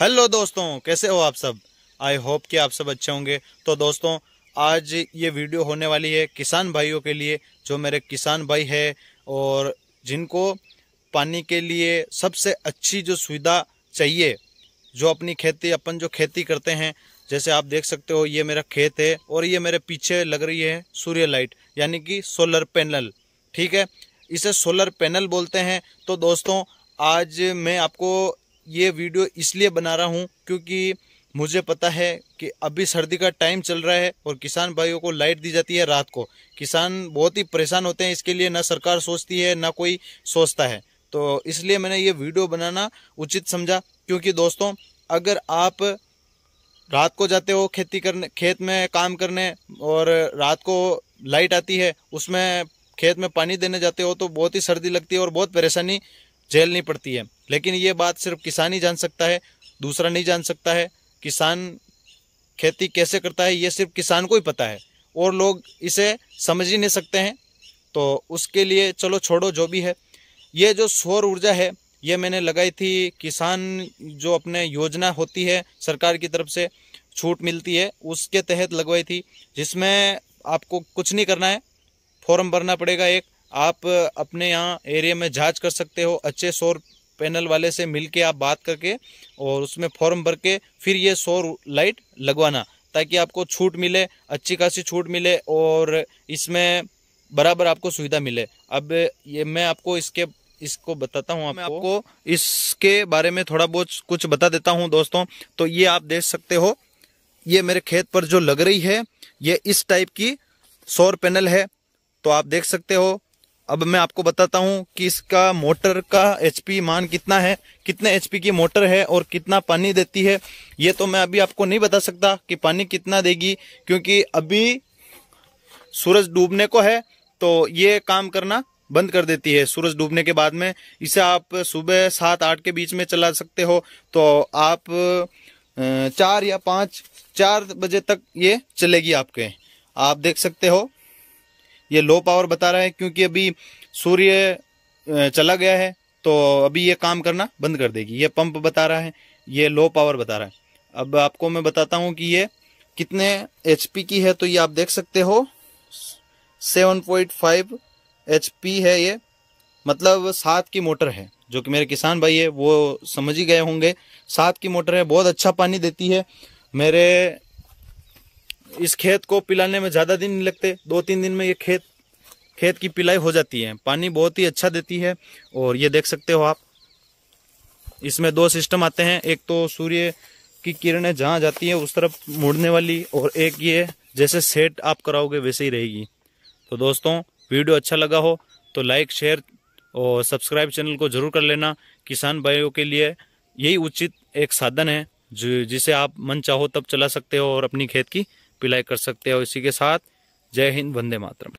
hello दोस्तों कैसे हो आप सब आई होप कि आप सब अच्छे होंगे तो दोस्तों आज ये वीडियो होने वाली है किसान भाइयों के लिए जो मेरे किसान भाई है और जिनको पानी के लिए सबसे अच्छी जो सुविधा चाहिए जो अपनी खेती अपन जो खेती करते हैं जैसे आप देख सकते हो ये मेरा खेत है और ये मेरे पीछे लग रही है सूर्य लाइट यानी कि सोलर पैनल ठीक है इसे सोलर पैनल बोलते हैं तो दोस्तों आज मैं आपको ये वीडियो इसलिए बना रहा हूँ क्योंकि मुझे पता है कि अभी सर्दी का टाइम चल रहा है और किसान भाइयों को लाइट दी जाती है रात को किसान बहुत ही परेशान होते हैं इसके लिए ना सरकार सोचती है ना कोई सोचता है तो इसलिए मैंने ये वीडियो बनाना उचित समझा क्योंकि दोस्तों अगर आप रात को जाते हो खेती करने खेत में काम करने और रात को लाइट आती है उसमें खेत में पानी देने जाते हो तो बहुत ही सर्दी लगती है और बहुत परेशानी झेलनी पड़ती है लेकिन ये बात सिर्फ किसान ही जान सकता है दूसरा नहीं जान सकता है किसान खेती कैसे करता है ये सिर्फ किसान को ही पता है और लोग इसे समझ ही नहीं सकते हैं तो उसके लिए चलो छोड़ो जो भी है ये जो सौर ऊर्जा है ये मैंने लगाई थी किसान जो अपने योजना होती है सरकार की तरफ से छूट मिलती है उसके तहत लगवाई थी जिसमें आपको कुछ नहीं करना है फॉर्म भरना पड़ेगा एक आप अपने यहाँ एरिया में जांच कर सकते हो अच्छे सौर पैनल वाले से मिल के आप बात करके और उसमें फॉर्म भर के फिर ये सौर लाइट लगवाना ताकि आपको छूट मिले अच्छी खासी छूट मिले और इसमें बराबर आपको सुविधा मिले अब ये मैं आपको इसके इसको बताता हूँ आपको।, आपको इसके बारे में थोड़ा बहुत कुछ बता देता हूँ दोस्तों तो ये आप देख सकते हो ये मेरे खेत पर जो लग रही है ये इस टाइप की सौर पैनल है तो आप देख सकते हो अब मैं आपको बताता हूँ कि इसका मोटर का एचपी मान कितना है कितने एचपी की मोटर है और कितना पानी देती है ये तो मैं अभी आपको नहीं बता सकता कि पानी कितना देगी क्योंकि अभी सूरज डूबने को है तो ये काम करना बंद कर देती है सूरज डूबने के बाद में इसे आप सुबह सात आठ के बीच में चला सकते हो तो आप चार या पाँच चार बजे तक ये चलेगी आपके आप देख सकते हो ये लो पावर बता रहा है क्योंकि अभी सूर्य चला गया है तो अभी ये काम करना बंद कर देगी ये पंप बता रहा है ये लो पावर बता रहा है अब आपको मैं बताता हूँ कि ये कितने एच की है तो ये आप देख सकते हो 7.5 पॉइंट है ये मतलब सात की मोटर है जो कि मेरे किसान भाई है वो समझ ही गए होंगे सात की मोटर है बहुत अच्छा पानी देती है मेरे इस खेत को पिलाने में ज़्यादा दिन नहीं लगते दो तीन दिन में ये खेत खेत की पिलाई हो जाती है पानी बहुत ही अच्छा देती है और ये देख सकते हो आप इसमें दो सिस्टम आते हैं एक तो सूर्य की किरणें जहाँ जाती हैं उस तरफ मुड़ने वाली और एक ये जैसे सेट आप कराओगे वैसे ही रहेगी तो दोस्तों वीडियो अच्छा लगा हो तो लाइक शेयर और सब्सक्राइब चैनल को जरूर कर लेना किसान भाइयों के लिए यही उचित एक साधन है जिसे आप मन चाहो तब चला सकते हो और अपनी खेत की अप्लाई कर सकते हो इसी के साथ जय हिंद वंदे मातरम